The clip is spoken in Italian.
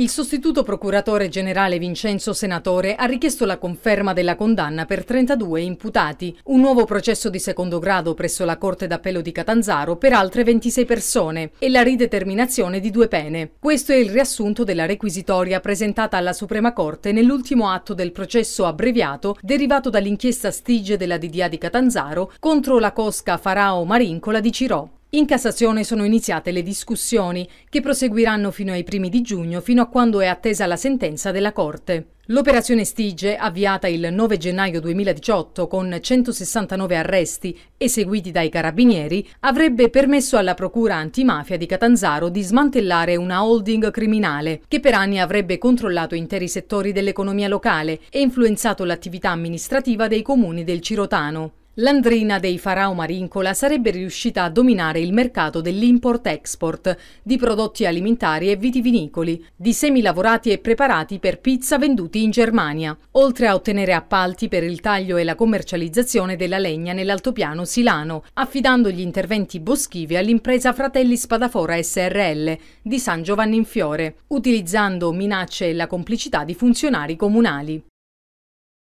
Il sostituto procuratore generale Vincenzo Senatore ha richiesto la conferma della condanna per 32 imputati, un nuovo processo di secondo grado presso la Corte d'Appello di Catanzaro per altre 26 persone e la rideterminazione di due pene. Questo è il riassunto della requisitoria presentata alla Suprema Corte nell'ultimo atto del processo abbreviato derivato dall'inchiesta Stige della DDA di Catanzaro contro la cosca Farao Marincola di Cirò. In Cassazione sono iniziate le discussioni, che proseguiranno fino ai primi di giugno, fino a quando è attesa la sentenza della Corte. L'operazione Stige, avviata il 9 gennaio 2018 con 169 arresti eseguiti dai carabinieri, avrebbe permesso alla Procura antimafia di Catanzaro di smantellare una holding criminale che per anni avrebbe controllato interi settori dell'economia locale e influenzato l'attività amministrativa dei comuni del Cirotano. L'andrina dei Farao Marincola sarebbe riuscita a dominare il mercato dell'import-export di prodotti alimentari e vitivinicoli, di semi lavorati e preparati per pizza venduti in Germania, oltre a ottenere appalti per il taglio e la commercializzazione della legna nell'altopiano silano, affidando gli interventi boschivi all'impresa Fratelli Spadafora SRL di San Giovanni in Fiore, utilizzando minacce e la complicità di funzionari comunali.